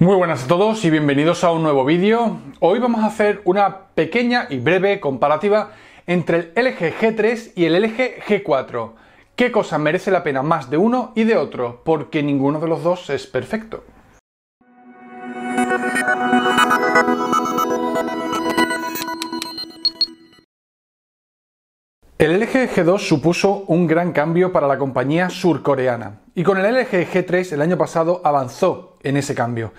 Muy buenas a todos y bienvenidos a un nuevo vídeo. Hoy vamos a hacer una pequeña y breve comparativa entre el LG G3 y el LG G4. ¿Qué cosa merece la pena más de uno y de otro? Porque ninguno de los dos es perfecto. El LG G2 supuso un gran cambio para la compañía surcoreana y con el LG G3 el año pasado avanzó en ese cambio.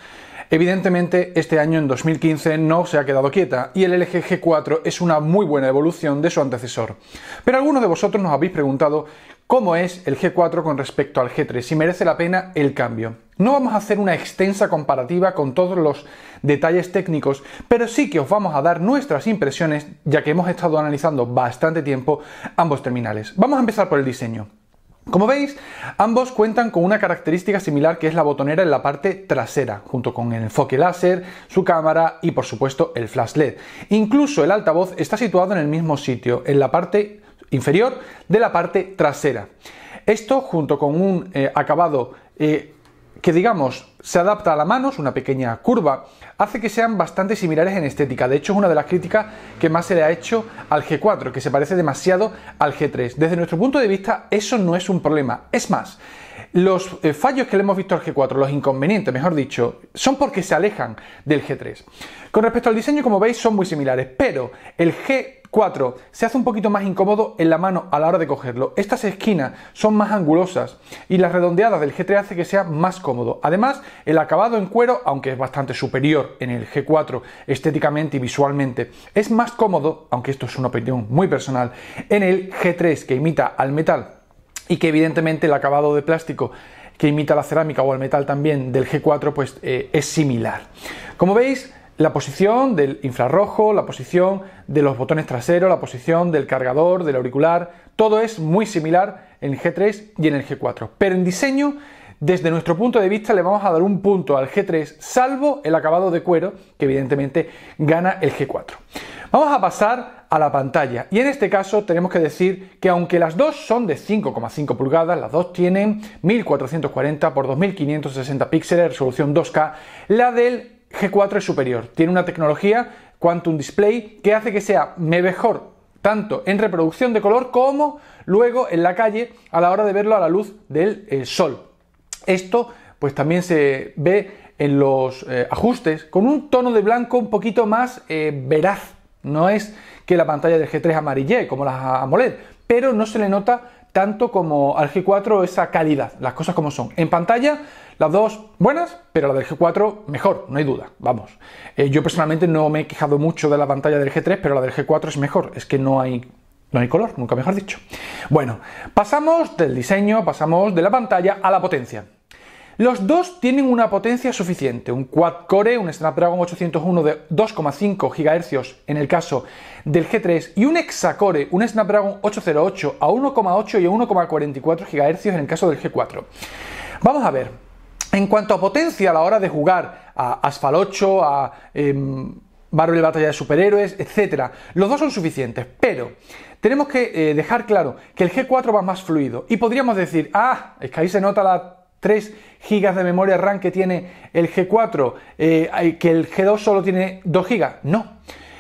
Evidentemente, este año en 2015 no se ha quedado quieta y el LG G4 es una muy buena evolución de su antecesor. Pero algunos de vosotros nos habéis preguntado cómo es el G4 con respecto al G3, si merece la pena el cambio. No vamos a hacer una extensa comparativa con todos los detalles técnicos, pero sí que os vamos a dar nuestras impresiones ya que hemos estado analizando bastante tiempo ambos terminales. Vamos a empezar por el diseño. Como veis, ambos cuentan con una característica similar que es la botonera en la parte trasera, junto con el enfoque láser, su cámara y por supuesto el flash LED. Incluso el altavoz está situado en el mismo sitio, en la parte inferior de la parte trasera. Esto junto con un eh, acabado eh, que digamos se adapta a la mano, es una pequeña curva, hace que sean bastante similares en estética. De hecho, es una de las críticas que más se le ha hecho al G4, que se parece demasiado al G3. Desde nuestro punto de vista, eso no es un problema. Es más, los eh, fallos que le hemos visto al G4, los inconvenientes, mejor dicho, son porque se alejan del G3. Con respecto al diseño, como veis, son muy similares, pero el G 4. Se hace un poquito más incómodo en la mano a la hora de cogerlo. Estas esquinas son más angulosas y las redondeadas del G3 hace que sea más cómodo. Además, el acabado en cuero, aunque es bastante superior en el G4 estéticamente y visualmente, es más cómodo, aunque esto es una opinión muy personal, en el G3 que imita al metal y que evidentemente el acabado de plástico que imita la cerámica o al metal también del G4 pues eh, es similar. Como veis, la posición del infrarrojo, la posición de los botones traseros, la posición del cargador, del auricular, todo es muy similar en el G3 y en el G4. Pero en diseño, desde nuestro punto de vista, le vamos a dar un punto al G3, salvo el acabado de cuero, que evidentemente gana el G4. Vamos a pasar a la pantalla y en este caso tenemos que decir que aunque las dos son de 5,5 pulgadas, las dos tienen 1440 x 2560 píxeles, resolución 2K, la del G4 es superior, tiene una tecnología Quantum Display que hace que sea mejor tanto en reproducción de color como luego en la calle a la hora de verlo a la luz del eh, sol. Esto pues también se ve en los eh, ajustes con un tono de blanco un poquito más eh, veraz. No es que la pantalla del G3 amarille como la AMOLED, pero no se le nota tanto como al G4 esa calidad, las cosas como son. En pantalla las dos buenas, pero la del G4 mejor, no hay duda, vamos. Eh, yo personalmente no me he quejado mucho de la pantalla del G3, pero la del G4 es mejor, es que no hay no hay color, nunca mejor dicho. Bueno, pasamos del diseño, pasamos de la pantalla a la potencia. Los dos tienen una potencia suficiente, un quad-core, un Snapdragon 801 de 2,5 GHz en el caso del G3 y un hexacore, un Snapdragon 808 a 1,8 y a 1,44 GHz en el caso del G4. Vamos a ver, en cuanto a potencia a la hora de jugar a Asphalt 8, a eh, Marvel Batalla de Superhéroes, etc., los dos son suficientes, pero tenemos que eh, dejar claro que el G4 va más fluido y podríamos decir, ah, es que ahí se nota la 3 GB de memoria RAM que tiene el G4, eh, que el G2 solo tiene 2 GB. No.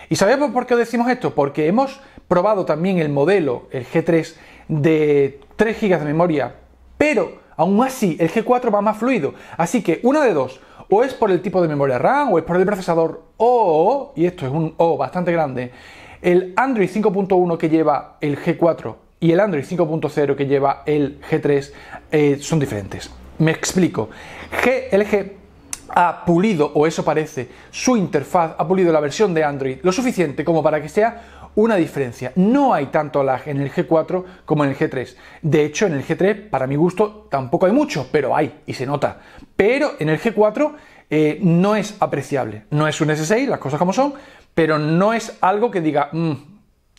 ¿Y sabemos por qué decimos esto? Porque hemos probado también el modelo, el G3, de 3 GB de memoria, pero Aún así, el G4 va más fluido. Así que una de dos, o es por el tipo de memoria RAM, o es por el procesador, o, y esto es un O bastante grande, el Android 5.1 que lleva el G4 y el Android 5.0 que lleva el G3 eh, son diferentes. Me explico. G ha pulido, o eso parece, su interfaz, ha pulido la versión de Android lo suficiente como para que sea una diferencia. No hay tanto lag en el G4 como en el G3. De hecho, en el G3, para mi gusto, tampoco hay mucho, pero hay y se nota. Pero en el G4 eh, no es apreciable. No es un S6, las cosas como son, pero no es algo que diga, mm,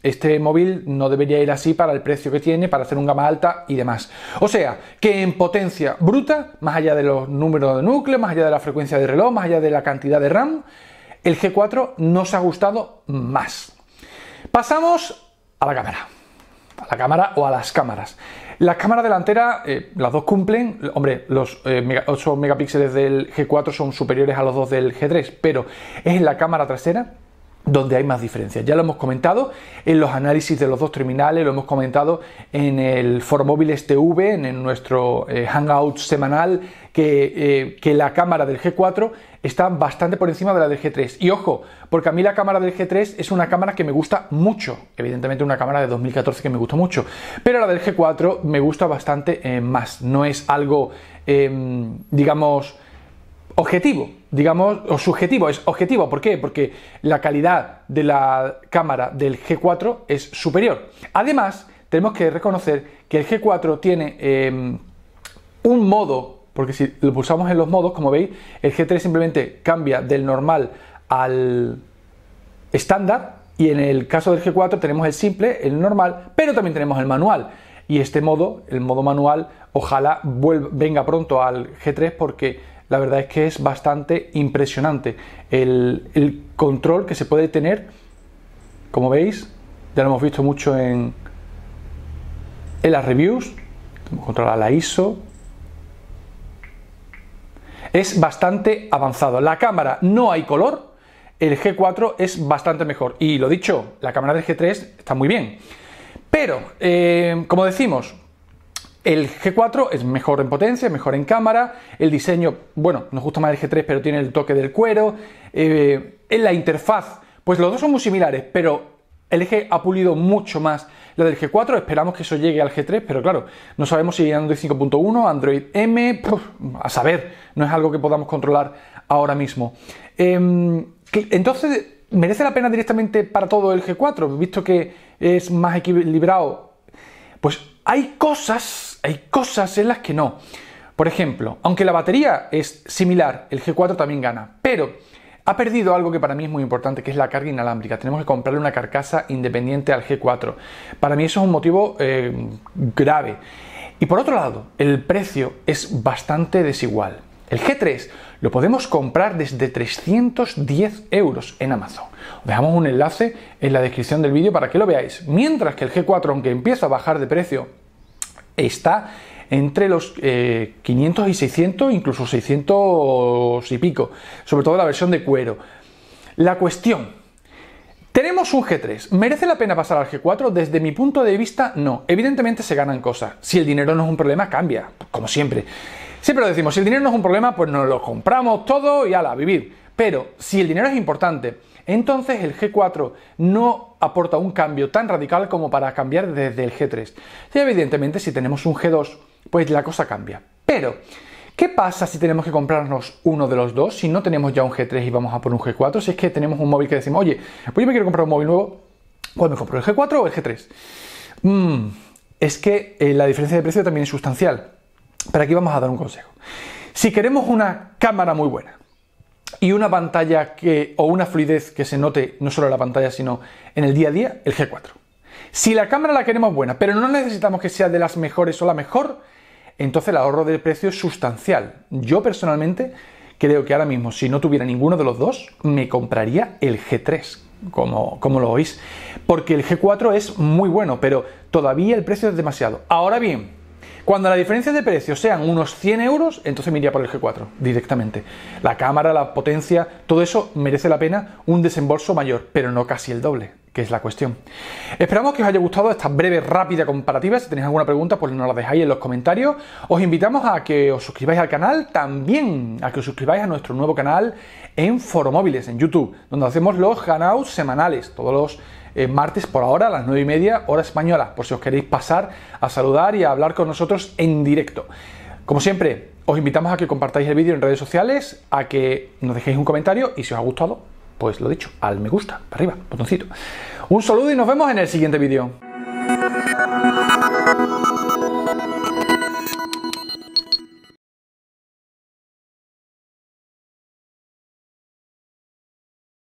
este móvil no debería ir así para el precio que tiene, para hacer un gama alta y demás. O sea, que en potencia bruta, más allá de los números de núcleo, más allá de la frecuencia de reloj, más allá de la cantidad de RAM, el G4 nos ha gustado más. Pasamos a la cámara. A la cámara o a las cámaras. Las cámaras delanteras, eh, las dos cumplen, hombre, los 8 eh, megapíxeles del G4 son superiores a los dos del G3, pero es en la cámara trasera donde hay más diferencias. Ya lo hemos comentado en los análisis de los dos terminales, lo hemos comentado en el Formóvil STV, en nuestro eh, Hangout semanal, eh, que, la cámara del G4 está bastante por encima de la del G3. Y ojo, porque a mí la cámara del G3 es una cámara que me gusta mucho, evidentemente una cámara de 2014 que me gustó mucho, pero la del G4 me gusta bastante eh, más, no es algo, em, digamos, objetivo, digamos, o subjetivo, es objetivo. ¿Por qué? Porque la calidad de la cámara del G4 es superior. Además, tenemos que reconocer que el G4 tiene eh, un modo, porque si lo pulsamos en los modos, como veis, el G3 simplemente cambia del normal al estándar y en el caso del G4 tenemos el simple, el normal, pero también tenemos el manual. Y este modo, el modo manual, ojalá venga pronto al G3 porque la verdad es que es bastante impresionante el, control que se puede tener, como veis, ya lo hemos visto mucho en, las reviews, controlar la ISO, es bastante avanzado. La cámara no hay color, el G4 es bastante mejor. Y lo dicho, la cámara del G3 está muy bien. Pero, eh, como decimos, el G4 es mejor en potencia, mejor en cámara. El diseño, bueno, nos gusta más el G3, pero tiene el toque del cuero. Eh, en la interfaz, pues los dos son muy similares, pero el eje ha pulido mucho más la del G4. Esperamos que eso llegue al G3, pero claro, no sabemos si Android 5.1, Android M, a saber, no es algo que podamos controlar ahora mismo. Em, entonces, ¿merece la pena directamente para todo el G4? Visto que es más equilibrado. Pues hay cosas hay cosas en las que no. Por ejemplo, aunque la batería es similar, el G4 también gana, pero ha perdido algo que para mí es muy importante, que es la carga inalámbrica. Tenemos que comprarle una carcasa independiente al G4. Para mí eso es un motivo eh, grave. Y por otro lado, el precio es bastante desigual. El G3 lo podemos comprar desde 310 euros en Amazon. Os dejamos un enlace en la descripción del vídeo para que lo veáis. Mientras que el G4, aunque empieza a bajar de precio, está entre los 500 eh, y 600, incluso 600 y pico, sobre todo la versión de cuero. La cuestión, tenemos un G3, ¿merece la pena pasar al G4? Desde mi punto de vista, no. Evidentemente se ganan cosas. Si el dinero no es un problema, cambia, como siempre. Siempre lo decimos, si el dinero no es un problema, pues nos lo compramos todo y ala, a vivir. Pero si el dinero es importante, entonces el G4 no aporta un cambio tan radical como para cambiar desde el G3. Y evidentemente si tenemos un G2, pues la cosa cambia. Pero, ¿qué pasa si tenemos que comprarnos uno de los dos? Si no tenemos ya un G3 y vamos a por un G4, si es que tenemos un móvil que decimos, oye, pues yo me quiero comprar un móvil nuevo, ¿cuál pues me compro? ¿El G4 o el G3? Mm, es que eh, la diferencia de precio también es sustancial. Pero aquí vamos a dar un consejo. Si queremos una cámara muy buena, y una pantalla que, o una fluidez que se note no solo en la pantalla, sino en el día a día, el G4. Si la cámara la queremos buena, pero no necesitamos que sea de las mejores o la mejor, entonces el ahorro del precio es sustancial. Yo personalmente creo que ahora mismo, si no tuviera ninguno de los dos, me compraría el G3, como, como lo oís, porque el G4 es muy bueno, pero todavía el precio es demasiado. Ahora bien, cuando la diferencia de precio sean unos 100 euros, entonces me iría por el G4 directamente. La cámara, la potencia, todo eso merece la pena un desembolso mayor, pero no casi el doble que es la cuestión. Esperamos que os haya gustado esta breve, rápida comparativa. Si tenéis alguna pregunta, pues nos la dejáis en los comentarios. Os invitamos a que os suscribáis al canal, también a que os suscribáis a nuestro nuevo canal en Foromóviles, en YouTube, donde hacemos los ganados semanales, todos los eh, martes por ahora, a las 9 y media, hora española, por si os queréis pasar a saludar y a hablar con nosotros en directo. Como siempre, os invitamos a que compartáis el vídeo en redes sociales, a que nos dejéis un comentario y si os ha gustado, pues lo dicho, al me gusta, arriba, botoncito. Un saludo y nos vemos en el siguiente vídeo.